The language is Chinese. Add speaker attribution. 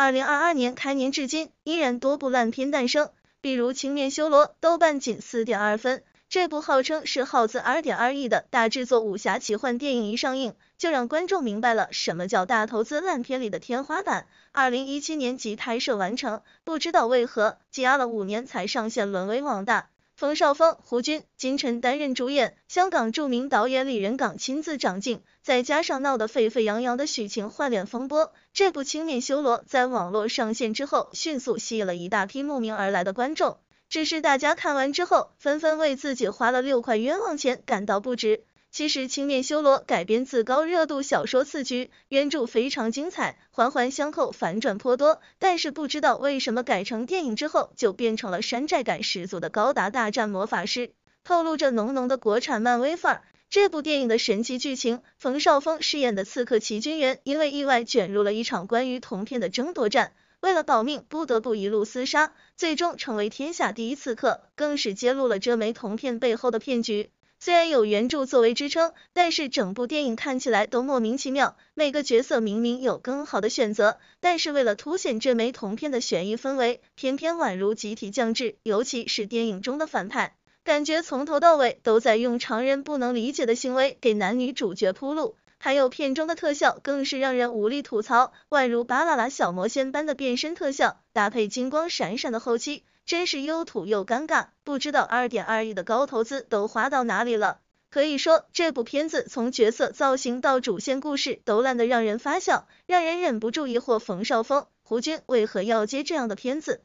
Speaker 1: 二零二二年开年至今，依然多部烂片诞生，比如《青面修罗》，豆瓣仅四点二分。这部号称是耗资二点二亿的大制作武侠奇幻电影，一上映就让观众明白了什么叫大投资烂片里的天花板。二零一七年即拍摄完成，不知道为何积压了五年才上线，沦为网大。冯绍峰、胡军、金晨担任主演，香港著名导演李仁港亲自掌镜。再加上闹得沸沸扬扬的许晴换脸风波，这部《青面修罗》在网络上线之后，迅速吸引了一大批慕名而来的观众。只是大家看完之后，纷纷为自己花了六块冤枉钱感到不值。其实《青面修罗》改编自高热度小说《刺局》，原著非常精彩，环环相扣，反转颇多。但是不知道为什么改成电影之后，就变成了山寨感十足的《高达大战魔法师》，透露着浓浓的国产漫威范儿。这部电影的神奇剧情：冯绍峰饰演的刺客齐君元，因为意外卷入了一场关于铜片的争夺战，为了保命不得不一路厮杀，最终成为天下第一刺客，更是揭露了这枚铜片背后的骗局。虽然有原著作为支撑，但是整部电影看起来都莫名其妙。每个角色明明有更好的选择，但是为了凸显这枚铜片的悬疑氛围，偏偏宛如集体降智。尤其是电影中的反派，感觉从头到尾都在用常人不能理解的行为给男女主角铺路。还有片中的特效更是让人无力吐槽，宛如巴啦啦小魔仙般的变身特效，搭配金光闪闪的后期。真是又土又尴尬，不知道二点二亿的高投资都花到哪里了。可以说，这部片子从角色造型到主线故事都烂得让人发笑，让人忍不住疑惑：冯绍峰、胡军为何要接这样的片子？